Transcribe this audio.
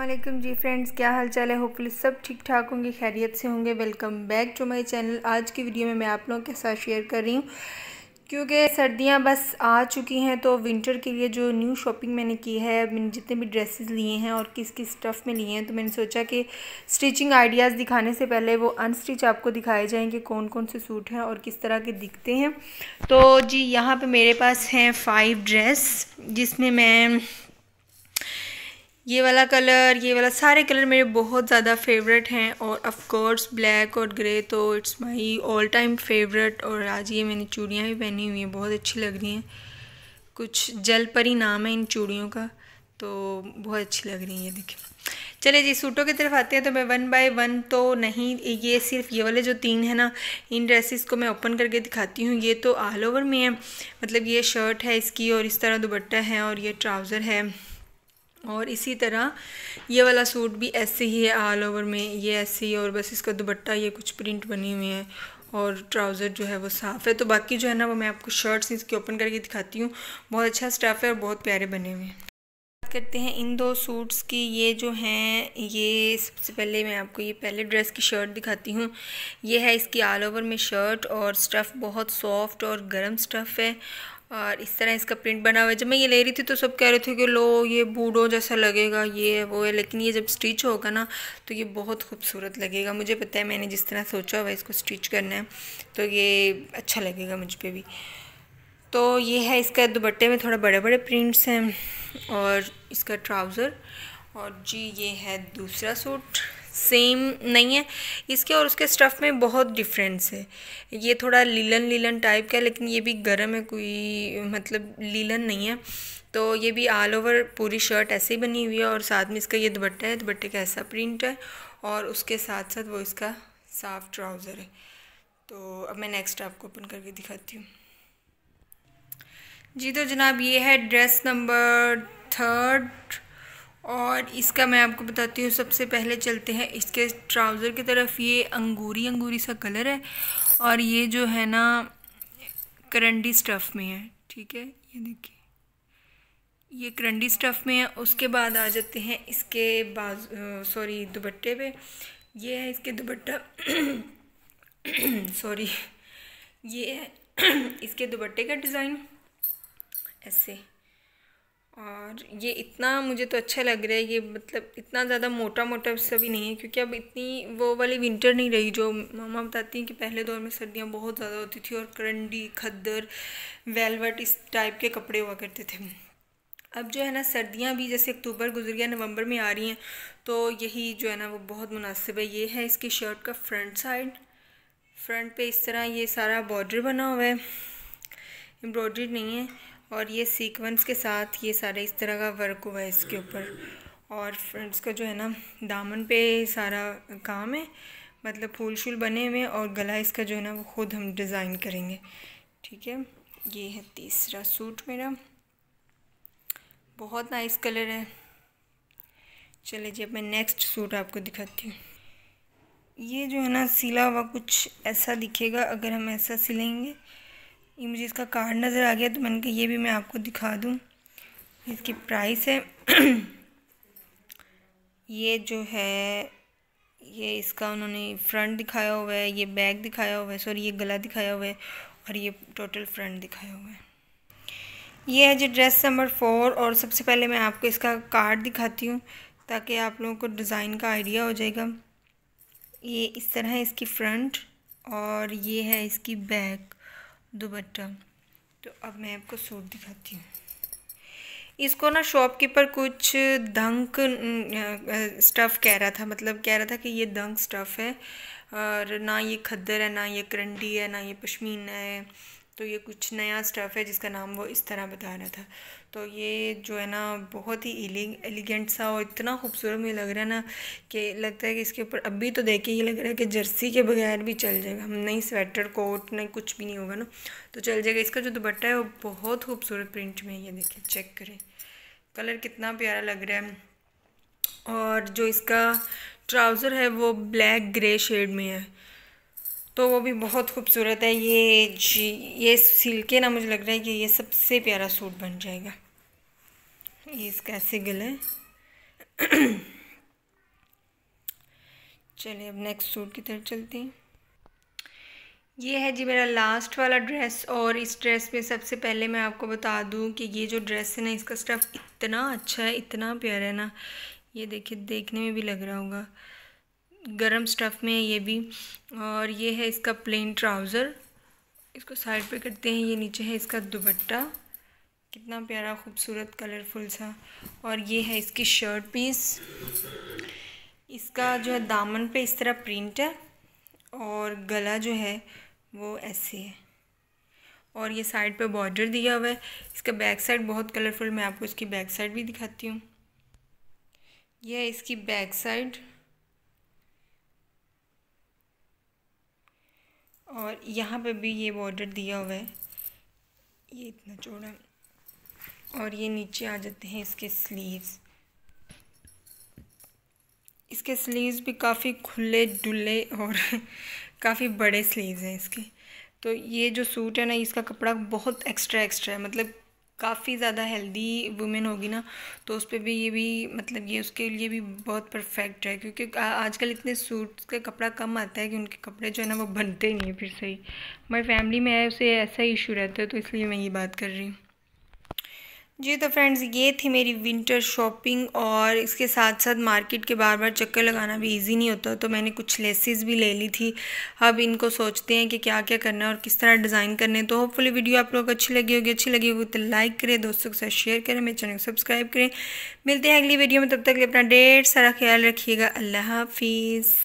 वालेकुम जी फ्रेंड्स क्या हाल चाल है होपफुल सब ठीक ठाक होंगे खैरियत से होंगे welcome back to my channel आज की वीडियो में मैं आप लोगों के साथ शेयर कर रही हूँ क्योंकि सर्दियाँ बस आ चुकी हैं तो विंटर के लिए जो न्यू शॉपिंग मैंने की है मैंने जितने भी ड्रेसेस लिए हैं और किस किस स्टफ़ में लिए हैं तो मैंने सोचा कि स्टिचिंग आइडियाज़ दिखाने से पहले वो अनस्टिच आपको दिखाए जाएँ कि कौन कौन से सूट हैं और किस तरह के दिखते हैं तो जी यहाँ पर मेरे पास हैं फाइव ड्रेस जिसमें मैं ये वाला कलर ये वाला सारे कलर मेरे बहुत ज़्यादा फेवरेट हैं और ऑफ़ कोर्स ब्लैक और ग्रे तो it's my all time favourite और आज ये मैंने चूड़ियाँ भी पहनी हुई हैं बहुत अच्छी लग रही हैं कुछ जल परी नाम है इन चूड़ियों का तो बहुत अच्छी लग रही हैं ये देखिए चले जी सूटों की तरफ आते हैं तो मैं वन बाय वन तो नहीं ये सिर्फ ये वाले जो तीन है ना इन ड्रेसेस को मैं ओपन करके दिखाती हूँ ये तो ऑल ओवर में है मतलब ये शर्ट है इसकी और इस तरह दुबट्टा है और ये ट्राउज़र है और इसी तरह ये वाला सूट भी ऐसे ही है ऑल ओवर में ये ऐसे ही और बस इसका दुबट्टा ये कुछ प्रिंट बने हुए हैं और ट्राउज़र जो है वो साफ़ है तो बाकी जो है ना वो मैं आपको शर्ट्स इसके ओपन करके दिखाती हूँ बहुत अच्छा स्टफ़ है और बहुत प्यारे बने हुए हैं बात करते हैं इन दो सूट्स की ये जो हैं ये सबसे पहले मैं आपको ये पहले ड्रेस की शर्ट दिखाती हूँ ये है इसकी ऑल ओवर में शर्ट और स्टफ़ बहुत सॉफ्ट और गर्म स्टफ़ है और इस तरह इसका प्रिंट बना हुआ है जब मैं ये ले रही थी तो सब कह रहे थे कि लो ये बूढ़ो जैसा लगेगा ये है वो है लेकिन ये जब स्टिच होगा ना तो ये बहुत खूबसूरत लगेगा मुझे पता है मैंने जिस तरह सोचा हुआ इसको स्टिच करना है तो ये अच्छा लगेगा मुझ पर भी तो ये है इसका दुपट्टे में थोड़ा बड़े बड़े प्रिंट्स हैं और इसका ट्राउज़र और जी ये है दूसरा सूट सेम नहीं है इसके और उसके स्टफ़ में बहुत डिफरेंस है ये थोड़ा लीलन लीलन टाइप का है लेकिन ये भी गर्म है कोई मतलब लीलन नहीं है तो ये भी ऑल ओवर पूरी शर्ट ऐसे ही बनी हुई है और साथ में इसका ये दुपट्टा है दुपट्टे का ऐसा प्रिंट है और उसके साथ साथ वो इसका साफ ट्राउज़र है तो अब मैं नेक्स्ट आपको ओपन करके दिखाती हूँ जी तो जनाब ये है ड्रेस नंबर थर्ड और इसका मैं आपको बताती हूँ सबसे पहले चलते हैं इसके ट्राउज़र की तरफ ये अंगूरी अंगूरी सा कलर है और ये जो है ना करंडी स्टफ़ में है ठीक है ये देखिए ये करंडी स्टफ़ में है उसके बाद आ जाते हैं इसके बाज सॉरी दुपट्टे पे ये है इसके दुपट्टा सॉरी ये है इसके दुपट्टे का डिज़ाइन ऐसे और ये इतना मुझे तो अच्छा लग रहा है ये मतलब इतना ज़्यादा मोटा मोटा भी नहीं है क्योंकि अब इतनी वो वाली विंटर नहीं रही जो मामा बताती हैं कि पहले दौर में सर्दियाँ बहुत ज़्यादा होती थी और करंडी खद्दर वेलवेट इस टाइप के कपड़े हुआ करते थे अब जो है ना सर्दियाँ भी जैसे अक्टूबर गुजर गया नवंबर में आ रही हैं तो यही जो है ना वो बहुत मुनासिब है ये है इसकी शर्ट का फ्रंट साइड फ्रंट पे इस तरह ये सारा बॉर्डर बना हुआ है एम्ब्रॉयड्री नहीं है और ये सीक्वेंस के साथ ये सारा इस तरह का वर्क हुआ है इसके ऊपर और फ्रेंड्स का जो है ना दामन पे सारा काम है मतलब फूल शूल बने हुए और गला इसका जो है ना वो खुद हम डिज़ाइन करेंगे ठीक है ये है तीसरा सूट मेरा बहुत नाइस कलर है चले जी अब मैं नेक्स्ट सूट आपको दिखाती हूँ ये जो है ना सिला हुआ कुछ ऐसा दिखेगा अगर हम ऐसा सिलेंगे ये मुझे इसका कार्ड नज़र आ गया तो मैंने कहा ये भी मैं आपको दिखा दूँ इसकी प्राइस है ये जो है ये इसका उन्होंने फ्रंट दिखाया हुआ है ये बैक दिखाया हुआ है सॉरी ये गला दिखाया हुआ है और ये टोटल फ्रंट दिखाया हुआ है ये है जी ड्रेस नंबर फोर और सबसे पहले मैं आपको इसका कार्ड दिखाती हूँ ताकि आप लोगों को डिज़ाइन का आइडिया हो जाएगा ये इस तरह है इसकी फ्रंट और ये है इसकी बैक दुबट्टा तो अब मैं आपको सूट दिखाती हूँ इसको ना शॉपकीपर कुछ दंक स्टफ़ कह रहा था मतलब कह रहा था कि ये दंक स्टफ़ है और ना ये खद्दर है ना ये करंडी है ना ये पशमीना है तो ये कुछ नया स्टफ़ है जिसका नाम वो इस तरह बता रहा था तो ये जो है ना बहुत ही एलिगेंट सा और इतना खूबसूरत मुझे लग रहा है ना कि लगता है कि इसके ऊपर अभी तो देखे ये लग रहा है कि जर्सी के बगैर भी चल जाएगा हम नहीं स्वेटर कोट नहीं कुछ भी नहीं होगा ना तो चल जाएगा इसका जो दुपट्टा है वो बहुत खूबसूरत प्रिंट में है ये देखिए चेक करें कलर कितना प्यारा लग रहा है और जो इसका ट्राउज़र है वो ब्लैक ग्रे शेड में है तो वो भी बहुत खूबसूरत है ये जी ये सिल के ना मुझे लग रहा है कि ये सबसे प्यारा सूट बन जाएगा इसका सिगल है चलिए अब नेक्स्ट सूट की तरफ चलते हैं ये है जी मेरा लास्ट वाला ड्रेस और इस ड्रेस में सबसे पहले मैं आपको बता दूं कि ये जो ड्रेस है ना इसका स्टफ़ इतना अच्छा है इतना प्यारा है ना ये देखिए देखने में भी लग रहा होगा गरम स्टफ़ में है ये भी और ये है इसका प्लेन ट्राउज़र इसको साइड पे करते हैं ये नीचे है इसका दुपट्टा कितना प्यारा खूबसूरत कलरफुल सा और ये है इसकी शर्ट पीस इसका जो है दामन पे इस तरह प्रिंट है और गला जो है वो ऐसे है और ये साइड पे बॉर्डर दिया हुआ है इसका बैक साइड बहुत कलरफुल मैं आपको इसकी बैक साइड भी दिखाती हूँ यह है इसकी बैक साइड और यहाँ पे भी ये बॉर्डर दिया हुआ है ये इतना चौड़ा और ये नीचे आ जाते हैं इसके स्लीव्स इसके स्लीव्स भी काफ़ी खुले डुले और काफ़ी बड़े स्लीव्स हैं इसके तो ये जो सूट है ना इसका कपड़ा बहुत एक्स्ट्रा एक्स्ट्रा है मतलब काफ़ी ज़्यादा हेल्दी वुमेन होगी ना तो उस पर भी ये भी मतलब ये उसके लिए भी बहुत परफेक्ट है क्योंकि आजकल इतने सूट का कपड़ा कम आता है कि उनके कपड़े जो है ना वो बनते ही नहीं है फिर सही हमारी फैमिली में उसे ऐसा ही इशू रहता है तो इसलिए मैं ये बात कर रही हूँ जी तो फ्रेंड्स ये थी मेरी विंटर शॉपिंग और इसके साथ साथ मार्केट के बार बार चक्कर लगाना भी इजी नहीं होता तो मैंने कुछ लेसेस भी ले ली थी अब इनको सोचते हैं कि क्या क्या करना है और किस तरह डिज़ाइन करने तो होपफुली वीडियो आप लोग अच्छी लगी होगी अच्छी लगी होगी तो लाइक करें दोस्तों के साथ शेयर करें मेरे चैनल को सब्सक्राइब करें मिलते हैं अगली वीडियो में तब तक अपना डेढ़ सारा ख्याल रखिएगा अल्लाह हाफिज़